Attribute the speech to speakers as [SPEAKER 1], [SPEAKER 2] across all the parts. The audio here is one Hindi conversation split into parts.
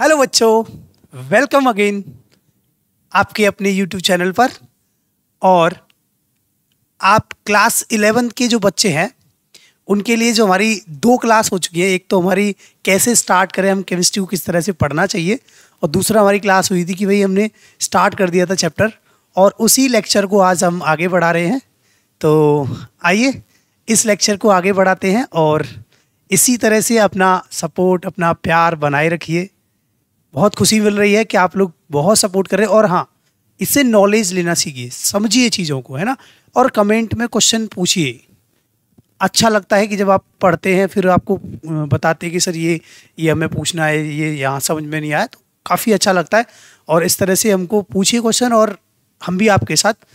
[SPEAKER 1] हेलो बच्चों वेलकम अगेन आपके अपने यूट्यूब चैनल पर और आप क्लास इलेवेंथ के जो बच्चे हैं उनके लिए जो हमारी दो क्लास हो चुकी है एक तो हमारी कैसे स्टार्ट करें हम केमिस्ट्री को किस तरह से पढ़ना चाहिए और दूसरा हमारी क्लास हुई थी कि भाई हमने स्टार्ट कर दिया था चैप्टर और उसी लेक्चर को आज हम आगे बढ़ा रहे हैं तो आइए इस लेक्चर को आगे बढ़ाते हैं और इसी तरह से अपना सपोर्ट अपना प्यार बनाए रखिए बहुत खुशी मिल रही है कि आप लोग बहुत सपोर्ट कर रहे हैं और हाँ इससे नॉलेज लेना सीखिए समझिए चीज़ों को है ना और कमेंट में क्वेश्चन पूछिए अच्छा लगता है कि जब आप पढ़ते हैं फिर आपको बताते हैं कि सर ये ये हमें पूछना है ये यहाँ समझ में नहीं आया तो काफ़ी अच्छा लगता है और इस तरह से हमको पूछिए क्वेश्चन और हम भी आपके साथ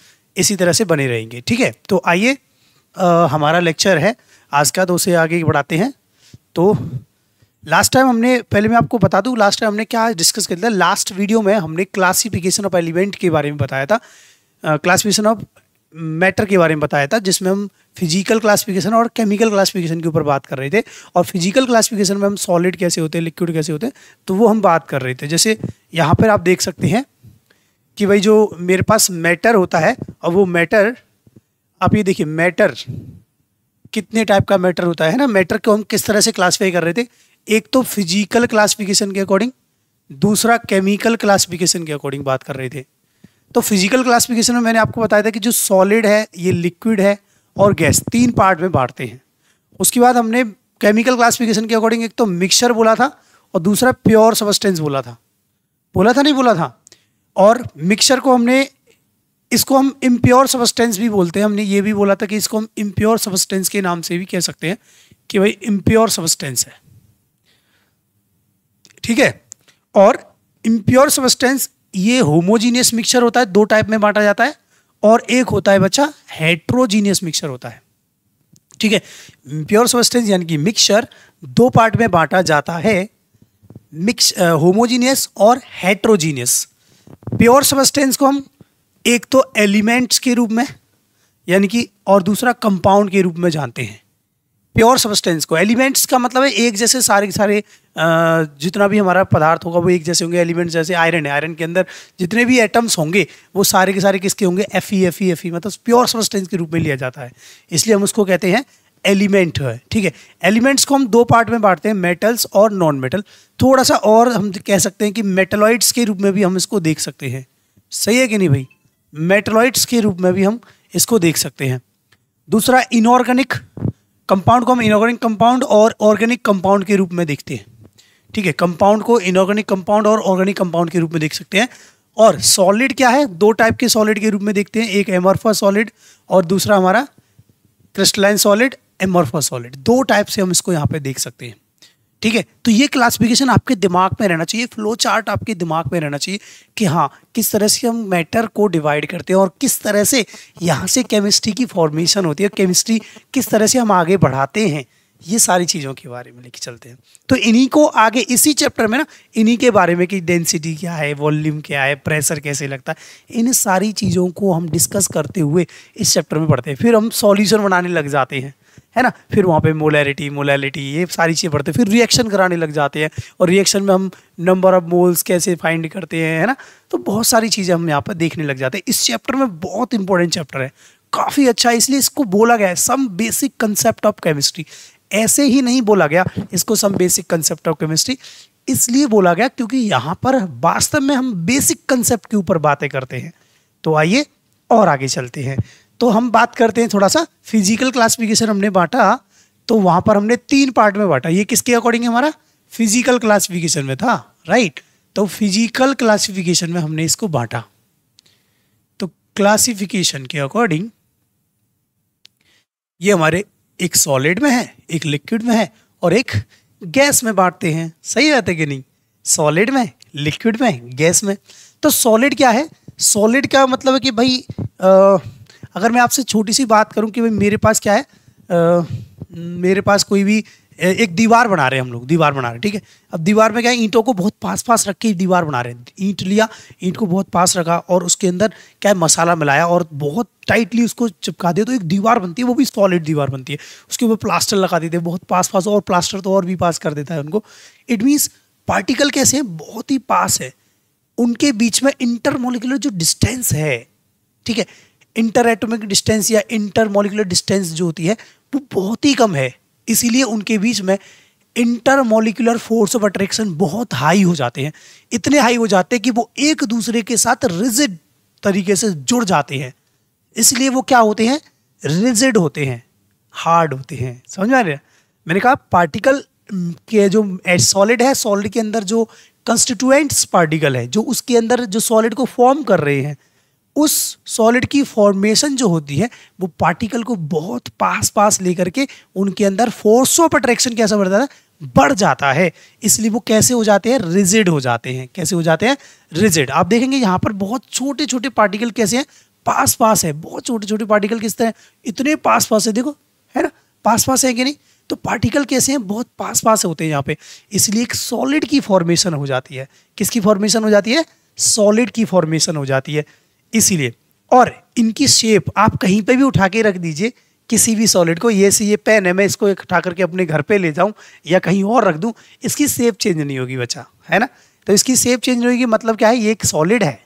[SPEAKER 1] इसी तरह से बने रहेंगे ठीक है तो आइए हमारा लेक्चर है आज का तो उसे आगे बढ़ाते हैं तो लास्ट टाइम हमने पहले मैं आपको बता दूं लास्ट टाइम हमने क्या डिस्कस किया था लास्ट वीडियो में हमने क्लासिफिकेशन ऑफ एलिमेंट के बारे में बताया था क्लासिफिकेशन ऑफ मैटर के बारे में बताया था जिसमें हम फिजिकल क्लासिफिकेशन और केमिकल क्लासिफिकेशन के ऊपर बात कर रहे थे और फिजिकल क्लासिफिकेशन में हम सॉलिड कैसे होते हैं लिक्विड कैसे होते हैं तो वो हम बात कर रहे थे जैसे यहाँ पर आप देख सकते हैं कि भाई जो मेरे पास मैटर होता है और वो मैटर आप ये देखिए मैटर कितने टाइप का मैटर होता है ना मैटर को हम किस तरह से क्लासीफाई कर रहे थे एक तो फिजिकल क्लासिफिकेशन के अकॉर्डिंग दूसरा केमिकल क्लासिफिकेशन के अकॉर्डिंग बात कर रहे थे तो फिजिकल क्लासिफिकेशन में मैंने आपको बताया था कि जो सॉलिड है ये लिक्विड है और गैस तीन पार्ट में बांटते हैं उसके बाद हमने केमिकल क्लासिफिकेशन के अकॉर्डिंग एक तो मिक्सचर बोला था और दूसरा प्योर सबस्टेंस बोला था बोला था नहीं बोला था और मिक्सचर को हमने इसको हम इम्प्योर सबस्टेंस भी बोलते हैं हमने ये भी बोला था कि इसको हम इम्प्योर सबस्टेंस के नाम से भी कह सकते हैं कि भाई इम्प्योर सबस्टेंस है ठीक है और इम्प्योर सबस्टेंस ये होमोजीनियस मिक्सचर होता है दो टाइप में बांटा जाता है और एक होता है बच्चा हेट्रोजीनियस मिक्सचर होता है ठीक है प्योर सबस्टेंस यानी कि मिक्सचर दो पार्ट में बांटा जाता है मिक्स होमोजीनियस और हेट्रोजीनियस प्योर सबस्टेंस को हम एक तो एलिमेंट्स के रूप में यानी कि और दूसरा कंपाउंड के रूप में जानते हैं प्योर सब्सटेंस को एलिमेंट्स का मतलब है एक जैसे सारे के सारे जितना भी हमारा पदार्थ होगा वो एक जैसे होंगे एलिमेंट्स जैसे आयरन है आयरन के अंदर जितने भी एटम्स होंगे वो सारे के सारे किसके होंगे F E F E F E मतलब प्योर सब्सटेंस के रूप में लिया जाता है इसलिए हम उसको कहते हैं एलिमेंट है ठीक है एलिमेंट्स को हम दो पार्ट में बांटते हैं मेटल्स और नॉन मेटल थोड़ा सा और हम कह सकते हैं कि मेटलॉइड्स के रूप में भी हम इसको देख सकते हैं सही है कि नहीं भाई मेटलॉइड्स के रूप में भी हम इसको देख सकते हैं दूसरा इनऑर्गेनिक कंपाउंड को हम इनऑर्गेनिक कंपाउंड और ऑर्गेनिक कंपाउंड के रूप में देखते हैं ठीक है कंपाउंड को इनऑर्गेनिक कंपाउंड और ऑर्गेनिक कंपाउंड के रूप में देख सकते हैं और सॉलिड क्या है दो टाइप के सॉलिड के रूप में देखते हैं एक एमोर्फस सॉलिड और दूसरा हमारा क्रिस्टलाइन सॉलिड एमोर्फस सॉलिड दो टाइप से हम इसको यहाँ पे देख सकते हैं ठीक है तो ये क्लासिफिकेशन आपके दिमाग में रहना चाहिए फ्लो चार्ट आपके दिमाग में रहना चाहिए कि हाँ किस तरह से हम मैटर को डिवाइड करते हैं और किस तरह से यहाँ से केमिस्ट्री की फॉर्मेशन होती है केमिस्ट्री किस तरह से हम आगे बढ़ाते हैं ये सारी चीज़ों के बारे में लेके चलते हैं तो इन्हीं को आगे इसी चैप्टर में ना इन्हीं के बारे में कि डेंसिटी क्या है वॉल्यूम क्या है प्रेशर कैसे लगता है इन सारी चीज़ों को हम डिस्कस करते हुए इस चैप्टर में पढ़ते हैं फिर हम सॉल्यूशन बनाने लग जाते हैं है ना फिर वहाँ पे मोलैरिटी मोलैलिटी ये सारी चीज़ें बढ़ते फिर रिएक्शन कराने लग जाते हैं और रिएक्शन में हम नंबर ऑफ मोल्स कैसे फाइंड करते हैं है ना तो बहुत सारी चीज़ें हम यहाँ पर देखने लग जाते हैं इस चैप्टर में बहुत इंपॉर्टेंट चैप्टर है काफ़ी अच्छा है इसलिए इसको बोला गया है some basic concept of chemistry ऐसे ही नहीं बोला गया इसको some basic concept of chemistry इसलिए बोला गया क्योंकि यहाँ पर वास्तव में हम बेसिक कंसेप्ट के ऊपर बातें करते हैं तो आइए और आगे चलते हैं तो हम बात करते हैं थोड़ा सा फिजिकल क्लासिफिकेशन हमने बांटा तो वहां पर हमने तीन पार्ट में बांटा ये किसके अकॉर्डिंग हमारा फिजिकल क्लासिफिकेशन में था राइट तो फिजिकल क्लासिफिकेशन में हमने इसको बांटा तो क्लासिफिकेशन के अकॉर्डिंग ये हमारे एक सॉलिड में है एक लिक्विड में है और एक गैस में बांटते हैं सही बात है कि नहीं सॉलिड में लिक्विड में गैस में तो सॉलिड क्या है सॉलिड का मतलब है कि भाई आ, अगर मैं आपसे छोटी सी बात करूँ कि भाई मेरे पास क्या है आ, मेरे पास कोई भी एक दीवार बना रहे हैं हम लोग दीवार बना रहे हैं ठीक है अब दीवार में क्या है ईंटों को बहुत पास पास रख के दीवार बना रहे हैं ईंट लिया ईंट को बहुत पास रखा और उसके अंदर क्या है मसाला मिलाया और बहुत टाइटली उसको चिपका दिया तो एक दीवार बनती है वो भी सॉलिड दीवार बनती है उसके ऊपर प्लास्टर लगा देते हैं बहुत पास पास और प्लास्टर तो और भी पास कर देता है उनको इट मीन्स पार्टिकल कैसे हैं बहुत ही पास है उनके बीच में इंटरमोलिकुलर जो डिस्टेंस है ठीक है इंटर एटोमिक डिस्टेंस या इंटर मोलिकुलर डिस्टेंस जो होती है वो बहुत ही कम है इसीलिए उनके बीच में inter molecular force of attraction बहुत हाई हो जाते हैं इतने हाई हो जाते हैं कि वो एक दूसरे के साथ रिजिड तरीके से जुड़ जाते हैं इसलिए वो क्या होते हैं रिजिड होते हैं हार्ड होते हैं समझ में आ रहा मैंने कहा पार्टिकल के जो सॉलिड है सॉलिड के अंदर जो कंस्टिट्यूएंट्स पार्टिकल है जो उसके अंदर जो सॉलिड को फॉर्म कर रहे हैं उस सॉलिड की फॉर्मेशन जो होती है वो पार्टिकल को बहुत पास पास लेकर के उनके अंदर फोर्स ऑफ अट्रैक्शन कैसा बढ़ता है बढ़ जाता है इसलिए वो कैसे हो जाते हैं रिजिड हो जाते हैं कैसे हो जाते हैं रिजिड आप देखेंगे यहाँ पर बहुत छोटे छोटे पार्टिकल कैसे हैं पास पास है बहुत छोटे छोटे पार्टिकल किस तरह इतने पास पास है देखो है ना पास पास है कि नहीं तो पार्टिकल कैसे हैं बहुत पास पास होते हैं यहाँ पे इसलिए एक सॉलिड की फॉर्मेशन हो जाती है किसकी फॉर्मेशन हो जाती है सॉलिड की फॉर्मेशन हो जाती है इसीलिए और इनकी शेप आप कहीं पे भी उठा के रख दीजिए किसी भी सॉलिड को ये से ये पेन है मैं इसको उठा करके अपने घर पे ले जाऊं या कहीं और रख दूं इसकी सेप चेंज नहीं होगी बच्चा है ना तो इसकी सेप चेंज नहीं होगी मतलब क्या है ये एक सॉलिड है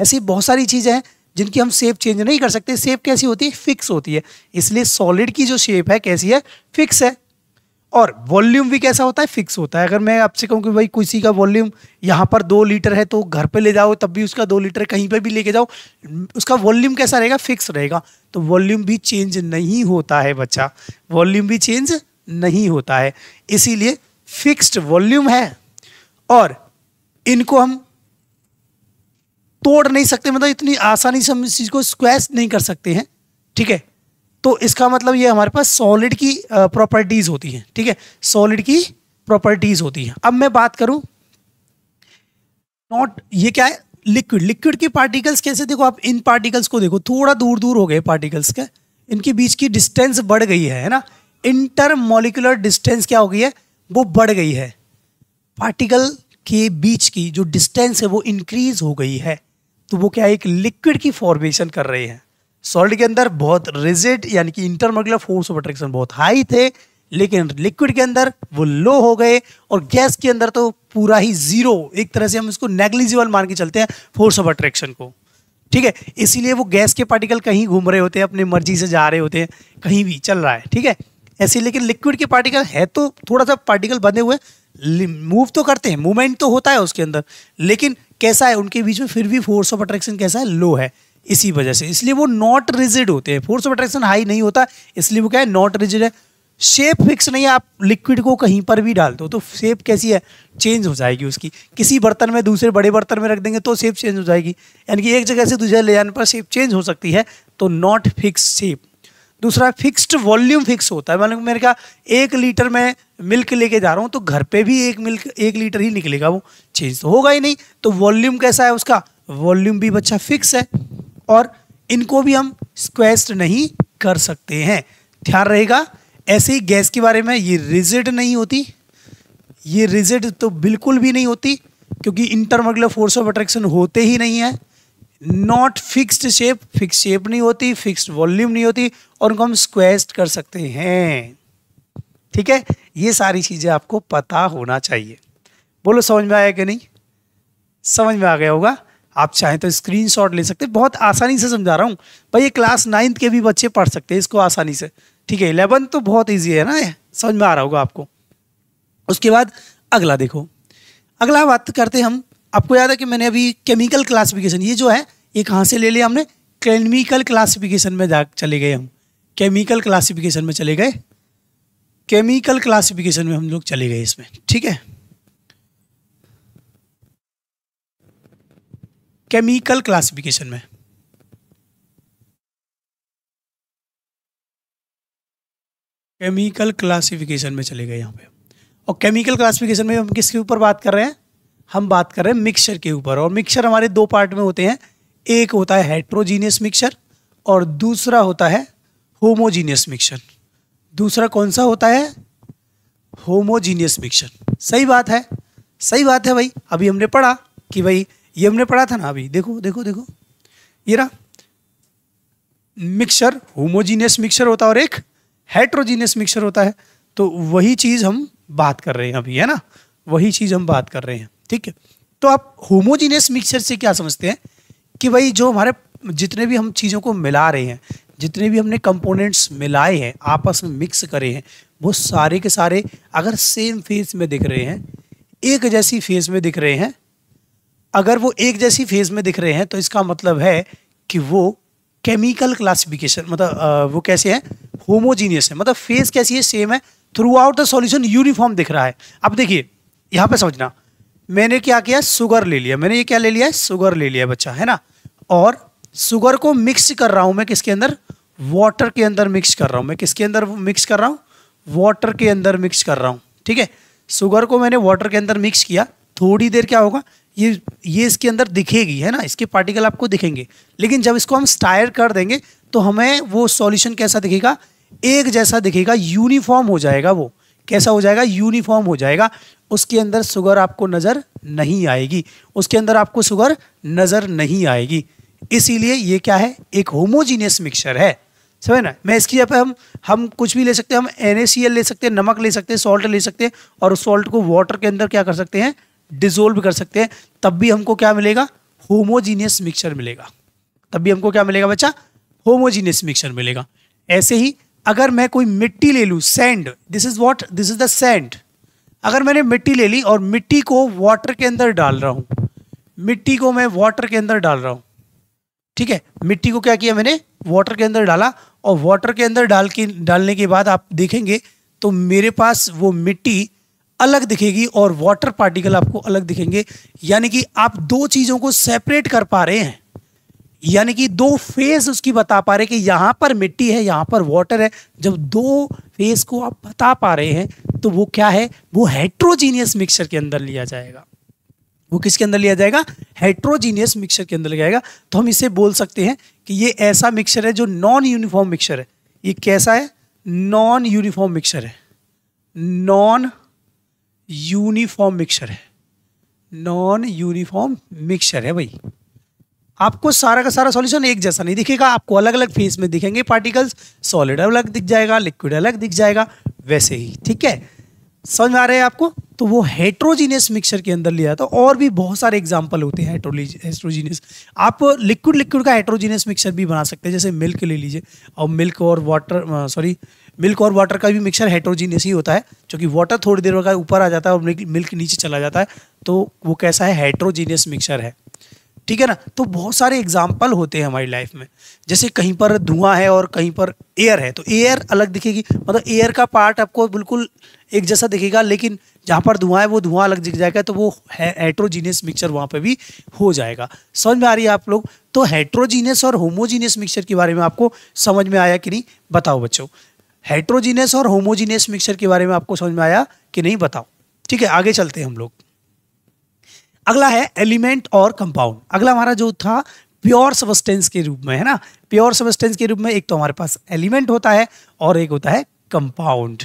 [SPEAKER 1] ऐसी बहुत सारी चीज़ें हैं जिनकी हम सेप चेंज नहीं कर सकते सेप कैसी होती है फिक्स होती है इसलिए सॉलिड की जो शेप है कैसी है फिक्स है और वॉल्यूम भी कैसा होता है फिक्स होता है अगर मैं आपसे कहूँ कि भाई किसी का वॉल्यूम यहाँ पर दो लीटर है तो घर पे ले जाओ तब भी उसका दो लीटर कहीं पे भी लेके जाओ उसका वॉल्यूम कैसा रहेगा फिक्स रहेगा तो वॉल्यूम भी चेंज नहीं होता है बच्चा वॉल्यूम भी चेंज नहीं होता है इसीलिए फिक्स्ड वॉल्यूम है और इनको हम तोड़ नहीं सकते मतलब इतनी आसानी से हम इस चीज़ को स्क्वैश नहीं कर सकते हैं ठीक है तो इसका मतलब ये हमारे पास सॉलिड की प्रॉपर्टीज़ होती है ठीक है सॉलिड की प्रॉपर्टीज़ होती है अब मैं बात करूं नॉट ये क्या है लिक्विड लिक्विड के पार्टिकल्स कैसे देखो आप इन पार्टिकल्स को देखो थोड़ा दूर दूर हो गए पार्टिकल्स के इनके बीच की डिस्टेंस बढ़ गई है ना इंटरमोलिकुलर डिस्टेंस क्या हो गई है वो बढ़ गई है पार्टिकल के बीच की जो डिस्टेंस है वो इंक्रीज हो गई है तो वो क्या है एक लिक्विड की फॉर्मेशन कर रहे हैं सॉलिड के अंदर बहुत रिजिड यानी कि इंटरमोलिकुलर फोर्स ऑफ अट्रैक्शन बहुत हाई थे लेकिन लिक्विड के अंदर वो लो हो गए और गैस के अंदर तो पूरा ही जीरो एक तरह से हम इसको नेग्लिजिबल मान के चलते हैं फोर्स ऑफ अट्रैक्शन को ठीक है इसीलिए वो गैस के पार्टिकल कहीं घूम रहे होते हैं अपनी मर्जी से जा रहे होते हैं कहीं भी चल रहा है ठीक है ऐसे लेकिन लिक्विड के पार्टिकल है तो थोड़ा सा पार्टिकल बने हुए मूव तो करते हैं मूवमेंट तो होता है उसके अंदर लेकिन कैसा है उनके बीच में फिर भी फोर्स ऑफ अट्रैक्शन कैसा है लो है इसी वजह से इसलिए वो नॉट रिजिड होते हैं फोर्स ऑफ अट्रैक्शन हाई नहीं होता इसलिए वो क्या है नॉट रिजिड है शेप फिक्स नहीं आप लिक्विड को कहीं पर भी डाल दो तो शेप कैसी है चेंज हो जाएगी उसकी किसी बर्तन में दूसरे बड़े बर्तन में रख देंगे तो शेप चेंज हो जाएगी यानी कि एक जगह से दूसरे ले जाने पर शेप चेंज हो सकती है तो नॉट फिक्स शेप दूसरा फिक्स्ड वॉल्यूम फिक्स होता है मैंने मेरे कहा एक लीटर में मिल्क लेके जा रहा हूँ तो घर पे भी एक मिल्क एक लीटर ही निकलेगा वो चेंज तो होगा ही नहीं तो वॉल्यूम कैसा है उसका वॉल्यूम भी बच्चा फिक्स है और इनको भी हम स्क्वेस्ट नहीं कर सकते हैं ध्यान रहेगा ऐसे ही गैस के बारे में ये रिजिड नहीं होती ये रिजिड तो बिल्कुल भी नहीं होती क्योंकि इंटरमगुलर फोर्स ऑफ अट्रैक्शन होते ही नहीं है not fixed shape fix shape नहीं होती फिक्स्ड वॉल्यूम नहीं होती और उनको हम स्क्वेस्ट कर सकते हैं ठीक है ये सारी चीज़ें आपको पता होना चाहिए बोलो समझ में आया कि नहीं समझ में आ गया होगा आप चाहें तो स्क्रीन ले सकते हैं बहुत आसानी से समझा रहा हूँ भाई ये क्लास नाइन्थ के भी बच्चे पढ़ सकते हैं इसको आसानी से ठीक है इलेवंथ तो बहुत ईजी है ना समझ में आ रहा होगा आपको उसके बाद अगला देखो अगला बात करते हम आपको याद है कि मैंने अभी केमिकल क्लासिफिकेशन ये जो है ये कहाँ से ले लिया हमने केमिकल क्लासिफिकेशन में जा चले गए हम केमिकल क्लासिफिकेशन में चले गए केमिकल क्लासिफिकेशन में हम लोग चले गए इसमें ठीक है केमिकल क्लासिफिकेशन में केमिकल क्लासिफिकेशन में चले गए यहाँ पे और केमिकल क्लासिफिकेशन में हम किसके ऊपर बात कर रहे हैं हम बात कर रहे हैं मिक्सचर के ऊपर और मिक्सचर हमारे दो पार्ट में होते हैं एक होता है हेट्रोजीनियस मिक्सचर और दूसरा होता है होमोजीनियस मिक्सचर दूसरा कौन सा होता है होमोजीनियस मिक्सचर सही बात है सही बात है भाई अभी हमने पढ़ा कि भाई ये हमने पढ़ा था ना अभी देखो देखो देखो ये ना मिक्सर होमोजीनियस मिक्सर होता है और एक हेट्रोजीनियस मिक्सर होता है तो वही चीज़ हम बात कर रहे हैं अभी है ना वही चीज़ हम बात कर रहे हैं ठीक है तो आप होमोजीनियस मिक्सर से क्या समझते हैं कि भाई जो हमारे जितने भी हम चीज़ों को मिला रहे हैं जितने भी हमने कंपोनेंट्स मिलाए हैं आपस में मिक्स करे हैं वो सारे के सारे अगर सेम फेस में दिख रहे हैं एक जैसी फेस में दिख रहे हैं अगर वो एक जैसी फेज में दिख रहे हैं तो इसका मतलब है कि वो केमिकल क्लासिफिकेशन मतलब वो कैसे है होमोजीनियस है मतलब फेज कैसी है सेम है throughout the solution uniform दिख रहा है अब देखिए यहाँ पे समझना मैंने क्या किया सुगर ले लिया मैंने ये क्या ले लिया है सुगर ले लिया बच्चा है ना और सुगर को मिक्स कर रहा हूँ मैं किसके अंदर वाटर के अंदर मिक्स कर रहा हूँ मैं किसके अंदर मिक्स कर रहा हूँ वाटर के अंदर मिक्स कर रहा हूँ ठीक है सुगर को मैंने वाटर के अंदर मिक्स किया थोड़ी देर क्या होगा ये ये इसके अंदर दिखेगी है ना इसके पार्टिकल आपको दिखेंगे लेकिन जब इसको हम स्टायर कर देंगे तो हमें वो सॉल्यूशन कैसा दिखेगा एक जैसा दिखेगा यूनिफॉर्म हो जाएगा वो कैसा हो जाएगा यूनिफॉर्म हो जाएगा उसके अंदर शुगर आपको नज़र नहीं आएगी उसके अंदर आपको शुगर नज़र नहीं आएगी इसीलिए ये क्या है एक होमोजीनियस मिक्सचर है समझ ना मैं इसकी जगह पर हम हम कुछ भी ले सकते हैं हम एन ले सकते हैं नमक ले सकते हैं सॉल्ट ले सकते हैं और उस सॉल्ट को वाटर के अंदर क्या कर सकते हैं डिजोल्व कर सकते हैं तब भी हमको क्या मिलेगा होमोजीनियस मिक्सचर मिलेगा तब भी हमको क्या मिलेगा बच्चा होमोजीनियस मिक्सचर मिलेगा ऐसे ही अगर मैं कोई मिट्टी ले लूँ sand this is what this is the sand अगर मैंने मिट्टी ले ली और मिट्टी को वाटर के अंदर डाल रहा हूँ मिट्टी को मैं वाटर के अंदर डाल रहा हूँ ठीक है मिट्टी को क्या किया मैंने वाटर के अंदर डाला और वाटर के अंदर डाल के डालने के बाद आप देखेंगे तो मेरे पास वो मिट्टी अलग दिखेगी और वाटर पार्टिकल आपको अलग दिखेंगे यानी कि आप दो चीज़ों को सेपरेट कर पा रहे हैं यानी कि दो फेस उसकी बता पा रहे कि यहां पर मिट्टी है यहां पर वाटर है जब दो फेस को आप बता पा रहे हैं तो वो क्या है वो हेट्रोजीनियस मिक्सचर के अंदर लिया जाएगा वो किसके अंदर लिया जाएगा हेट्रोजीनियस मिक्सचर के अंदर लिया जाएगा तो हम इसे बोल सकते हैं कि ये ऐसा मिक्सचर है जो नॉन यूनिफॉर्म मिक्सचर है ये कैसा है नॉन यूनिफॉर्म मिक्सचर है नॉन यूनिफॉर्म मिक्सर है नॉन यूनिफॉर्म मिक्सर है भाई आपको सारा का सारा सॉल्यूशन एक जैसा नहीं दिखेगा आपको अलग अलग फेस में दिखेंगे पार्टिकल्स सॉलिड अलग दिख जाएगा लिक्विड अलग दिख जाएगा वैसे ही ठीक है समझ आ रहे हैं आपको तो वो हेट्रोजीनियस मिक्सचर के अंदर लिया जाता है और भी बहुत सारे एग्जाम्पल होते हैं हेट्रोजीनियस आप लिक्विड लिक्विड का हेट्रोजीनियस मिक्सचर भी बना सकते हैं जैसे मिल्क ले लीजिए और मिल्क और वाटर सॉरी मिल्क और वाटर का भी मिक्सर हेट्रोजीनियस ही होता है क्योंकि वाटर थोड़ी देर बाद ऊपर आ जाता है और मिल्क नीचे चला जाता है तो वो कैसा है हेट्रोजीनियस मिक्सर है ठीक है ना तो बहुत सारे एग्जाम्पल होते हैं हमारी लाइफ में जैसे कहीं पर धुआं है और कहीं पर एयर है तो एयर अलग दिखेगी मतलब एयर का पार्ट आपको बिल्कुल एक जैसा दिखेगा लेकिन जहाँ पर धुआं है वो धुआं अलग दिख जाएगा तो वो हेट्रोजीनियस मिक्सचर वहाँ पर भी हो जाएगा समझ में आ रही है आप लोग तो हेट्रोजीनियस और होमोजीनियस मिक्सचर के बारे में आपको समझ में आया कि नहीं बताओ बच्चों हेट्रोजीनियस और होमोजीनियस मिक्सचर के बारे में आपको समझ में आया कि नहीं बताओ ठीक है आगे चलते हैं हम लोग अगला है एलिमेंट और कंपाउंड अगला हमारा जो था प्योर सबस्टेंस के रूप में है ना प्योर सबस्टेंस के रूप में एक तो हमारे पास एलिमेंट होता है और एक होता है कंपाउंड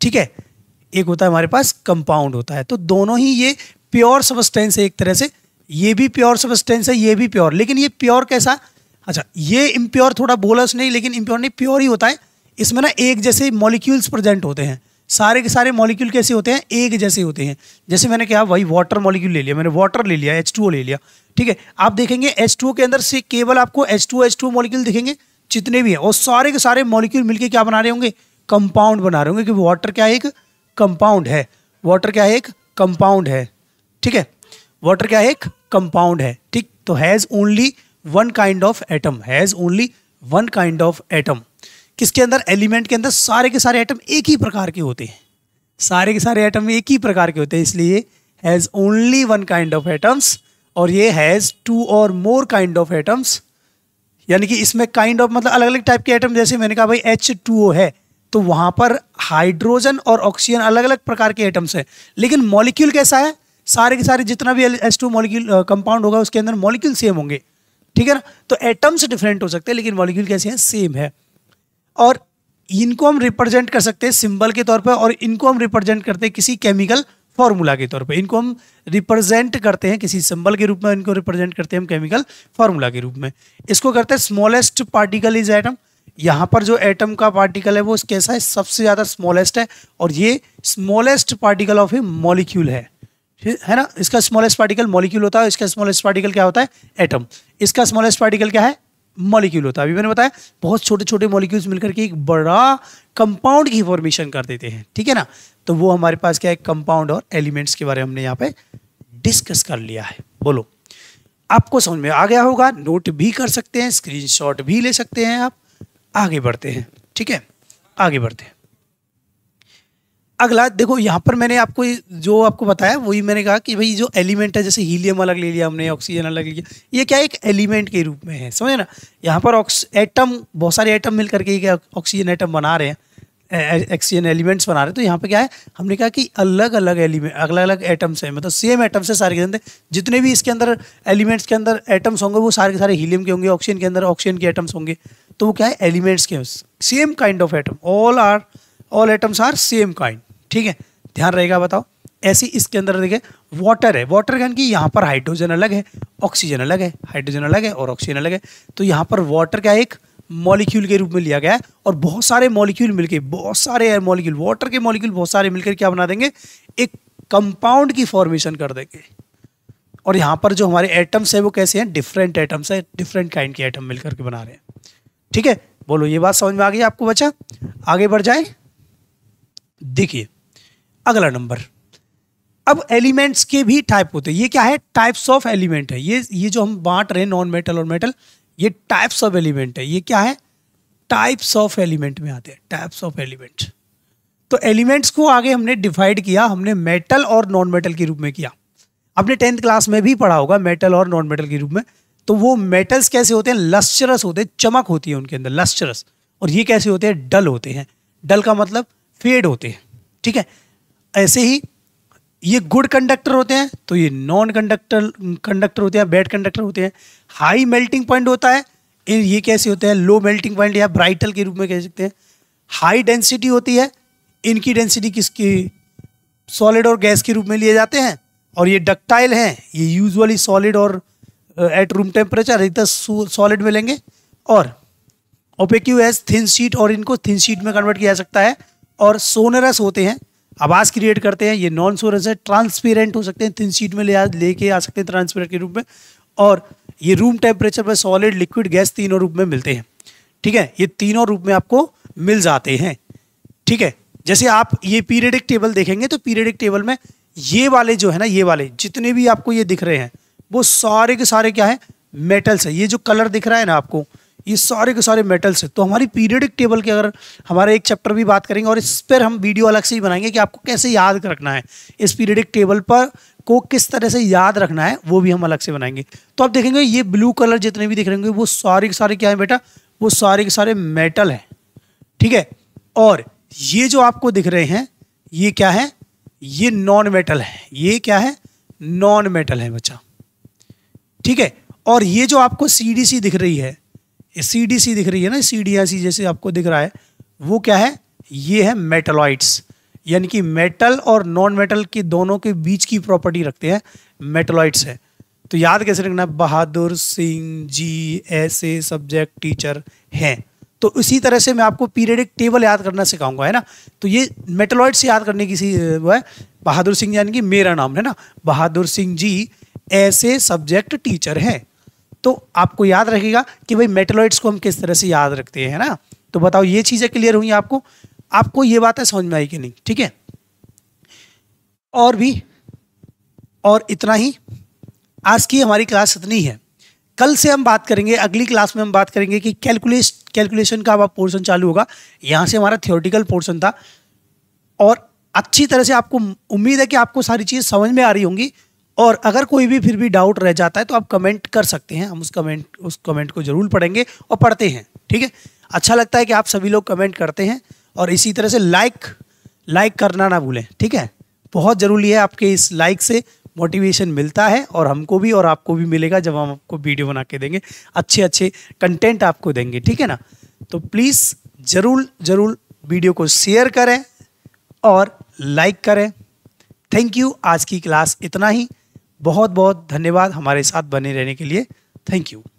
[SPEAKER 1] ठीक है एक होता है हमारे पास कंपाउंड होता है तो दोनों ही ये प्योर सबस्टेंस है एक तरह से ये भी प्योर सबस्टेंस है ये भी प्योर लेकिन ये प्योर कैसा अच्छा ये इम्प्योर थोड़ा बोलस नहीं लेकिन इम्प्योर नहीं प्योर ही होता है इसमें ना एक जैसे मॉलिक्यूल्स प्रेजेंट होते हैं सारे के सारे मॉलिक्यूल कैसे होते हैं एक जैसे होते हैं जैसे मैंने कहा वही वाटर मॉलिक्यूल ले लिया मैंने वाटर ले लिया एच ले लिया ठीक है आप देखेंगे एच के अंदर से केवल आपको एच टू मॉलिक्यूल दिखेंगे जितने भी हैं और सारे के सारे मॉलिक्यूल मिलकर क्या बना रहे होंगे कंपाउंड बना रहे होंगे क्योंकि वाटर क्या है एक कंपाउंड है वाटर क्या है एक कंपाउंड है ठीक है वाटर क्या है एक कंपाउंड है ठीक तो has only one kind of atom has only one kind of atom किसके अंदर एलिमेंट के अंदर सारे के सारे आइटम एक ही प्रकार के होते हैं सारे के सारे आइटम एक ही प्रकार के होते हैं इसलिए has only one kind of atoms और ये हैज़ टू और मोर काइंड ऑफ एटम्स यानी कि इसमें काइंड ऑफ मतलब अलग अलग टाइप के आइटम जैसे मैंने कहा भाई एच टू ओ है तो वहां पर हाइड्रोजन और ऑक्सीजन अलग अलग प्रकार के आइटम्स हैं लेकिन मॉलिक्यूल कैसा है सारे के सारे जितना भी एस टू मॉलिक्यूल कंपाउंड होगा उसके अंदर मॉलिक्यूल सेम होंगे ठीक है ना तो एटम्स डिफरेंट हो सकते हैं लेकिन मॉलिक्यूल कैसे हैं सेम है और इनको हम रिप्रेजेंट कर सकते हैं सिंबल के तौर पर और इनको हम रिप्रेजेंट करते हैं किसी केमिकल फॉर्मूला के तौर पर इनको हम रिप्रेजेंट करते हैं किसी सिंबल के रूप में इनको रिप्रेजेंट करते हैं हम केमिकल फार्मूला के रूप में इसको करते हैं स्मॉलेस्ट पार्टिकल इज एटम यहाँ पर जो एटम का पार्टिकल है वो कैसा है सबसे ज़्यादा स्मॉलेस्ट है और ये smallest particle of a molecule है है ना इसका स्मॉलेस्ट पार्टिकल मॉलिक्यूल होता है इसका स्मॉलेस्ट पार्टिकल क्या होता है एटम इसका स्मॉलेस्ट पार्टिकल क्या है मॉलिक्यूल होता है अभी मैंने बताया बहुत छोटे छोटे मॉलिक्यूल्स मिलकर के एक बड़ा कंपाउंड की फॉर्मेशन कर देते हैं ठीक है ना तो वो हमारे पास क्या है कंपाउंड और एलिमेंट्स के बारे में हमने यहाँ पे डिस्कस कर लिया है बोलो आपको समझ में आ गया होगा नोट भी कर सकते हैं स्क्रीनशॉट भी ले सकते हैं आप आगे बढ़ते हैं ठीक है आगे बढ़ते हैं अगला देखो यहाँ पर मैंने आपको जो आपको बताया वही मैंने कहा कि भाई जो एलिमेंट है जैसे हीलियम अलग ले लिया हमने ऑक्सीजन अलग ले लिया ये क्या एक एलिमेंट के रूप में है समझे ना यहाँ पर एटम बहुत सारे एटम मिल करके क्या ऑक्सीजन एटम बना रहे हैं ऑक्सीजन एलिमेंट्स बना रहे तो यहाँ पर क्या है हमने कहा कि अलग अलग एलिमेंट अलग अलग एटम्स हैं मतलब सेम एटम्स है सारे के अंदर जितने भी इसके अंदर एलिमेंट्स के अंदर एटम्स होंगे वो सारे के सारे हीलियम के होंगे ऑक्सीजन के अंदर ऑक्सीजन के एटम्स होंगे तो वो क्या है एलिमेंट्स के same kind of atom all are all atoms are same kind ठीक है ध्यान रहेगा बताओ ऐसी इसके अंदर देखे वाटर है वाटर गन की यहाँ पर हाइड्रोजन अलग है ऑक्सीजन अलग है हाइड्रोजन अलग है और ऑक्सीजन अलग है तो यहाँ पर वाटर का एक मॉलिक्यूल के रूप में लिया गया है और बहुत सारे मॉलिक्यूल मिलके बहुत सारे मॉलिक्यूल वाटर के मॉलिक्यूल बहुत सारे मिलकर क्या बना देंगे एक कंपाउंड की फॉर्मेशन कर देंगे और यहाँ पर जो हमारे एटम्स है वो कैसे हैं डिफरेंट एटम्स है डिफरेंट काइंड के एटम मिलकर के बना रहे हैं ठीक है बोलो ये बात समझ में आ गई आपको बच्चा आगे बढ़ जाए देखिए अगला नंबर अब एलिमेंट्स के भी टाइप होते हैं ये क्या है टाइप्स ऑफ एलिमेंट है ये ये जो हम बांट रहे हैं नॉन मेटल और मेटल ये टाइप्स ऑफ एलिमेंट है ये क्या है टाइप्स ऑफ एलिमेंट में आते हैं टाइप्स ऑफ एलिमेंट तो एलिमेंट्स को आगे हमने डिफाइड किया हमने मेटल और नॉन मेटल के रूप में किया आपने टेंथ क्लास में भी पढ़ा होगा मेटल और नॉन मेटल के रूप में तो वो मेटल्स कैसे होते हैं लस्चरस होते हैं चमक होती है उनके अंदर लस्चरस और ये कैसे होते हैं डल होते हैं डल का मतलब फेड होते हैं ठीक है ऐसे ही ये गुड कंडक्टर होते हैं तो ये नॉन कंडक्टर कंडक्टर होते हैं बैड कंडक्टर होते हैं हाई मेल्टिंग पॉइंट होता है ये कैसे होते हैं लो मेल्टिंग पॉइंट या ब्राइटल के रूप में कह सकते हैं हाई डेंसिटी होती है इनकी डेंसिटी किसकी सॉलिड और गैस के रूप में लिए जाते हैं और ये डक्टाइल हैं ये यूजुअली सॉलिड और एट रूम टेम्परेचर इधर सॉलिड में लेंगे और ओपेक्यू एस थिन सीट और इनको थिन सीट में कन्वर्ट किया जा सकता है और सोनरस होते हैं आवाज़ क्रिएट करते हैं ये नॉन सोरेंस है ट्रांसपेरेंट हो सकते हैं थिन शीट में ले लेके आ सकते हैं ट्रांसपेरेंट के रूप में और ये रूम टेम्परेचर पर सॉलिड लिक्विड गैस तीनों रूप में मिलते हैं ठीक है ये तीनों रूप में आपको मिल जाते हैं ठीक है जैसे आप ये पीरियडिक टेबल देखेंगे तो पीरियडिक टेबल में ये वाले जो है ना ये वाले जितने भी आपको ये दिख रहे हैं वो सारे के सारे क्या है मेटल्स है ये जो कलर दिख रहा है ना आपको ये सारे के सारे मेटल्स हैं तो हमारी पीरियडिक टेबल के अगर हमारे एक चैप्टर भी बात करेंगे और इस पर हम वीडियो अलग से ही बनाएंगे कि आपको कैसे याद रखना है इस पीरियडिक टेबल पर को किस तरह से याद रखना है वो भी हम अलग से बनाएंगे तो आप देखेंगे ये ब्लू कलर जितने भी दिख रहे होंगे वो सारे के सारे क्या है बेटा वो सारे के सारे मेटल हैं ठीक है और ये जो आपको दिख रहे हैं ये क्या है ये नॉन मेटल है ये क्या है नॉन मेटल है बच्चा ठीक है और ये जो आपको सी दिख रही है सी डी सी दिख रही है ना सी डी सी जैसे आपको दिख रहा है वो क्या है ये है मेटलॉइड्स यानी कि मेटल और नॉन मेटल के दोनों के बीच की प्रॉपर्टी रखते हैं मेटलॉइड्स है तो याद कैसे रखना बहादुर सिंह जी ऐसे सब्जेक्ट टीचर हैं तो इसी तरह से मैं आपको पीरियडिक टेबल याद करना सिखाऊंगा है ना तो ये मेटलॉइड से याद करने की सी वो है बहादुर सिंह यानी कि मेरा नाम है ना बहादुर सिंह जी ऐसे सब्जेक्ट टीचर हैं तो आपको याद रखेगा कि भाई मेटेलॉइड्स को हम किस तरह से याद रखते हैं ना तो बताओ ये चीज़ें क्लियर हुई आपको आपको ये बातें समझ में आई कि नहीं ठीक है और भी और इतना ही आज की हमारी क्लास इतनी है कल से हम बात करेंगे अगली क्लास में हम बात करेंगे कि कैलकुलेश कैलकुलेशन का अब पोर्शन चालू होगा यहाँ से हमारा थियोरटिकल पोर्शन था और अच्छी तरह से आपको उम्मीद है कि आपको सारी चीज़ समझ में आ रही होंगी और अगर कोई भी फिर भी डाउट रह जाता है तो आप कमेंट कर सकते हैं हम उस कमेंट उस कमेंट को ज़रूर पढ़ेंगे और पढ़ते हैं ठीक है अच्छा लगता है कि आप सभी लोग कमेंट करते हैं और इसी तरह से लाइक लाइक करना ना भूलें ठीक है बहुत ज़रूरी है आपके इस लाइक से मोटिवेशन मिलता है और हमको भी और आपको भी मिलेगा जब हम आपको वीडियो बना के देंगे अच्छे अच्छे कंटेंट आपको देंगे ठीक है ना तो प्लीज़ ज़रूर ज़रूर वीडियो को शेयर करें और लाइक करें थैंक यू आज की क्लास इतना ही बहुत बहुत धन्यवाद हमारे साथ बने रहने के लिए थैंक यू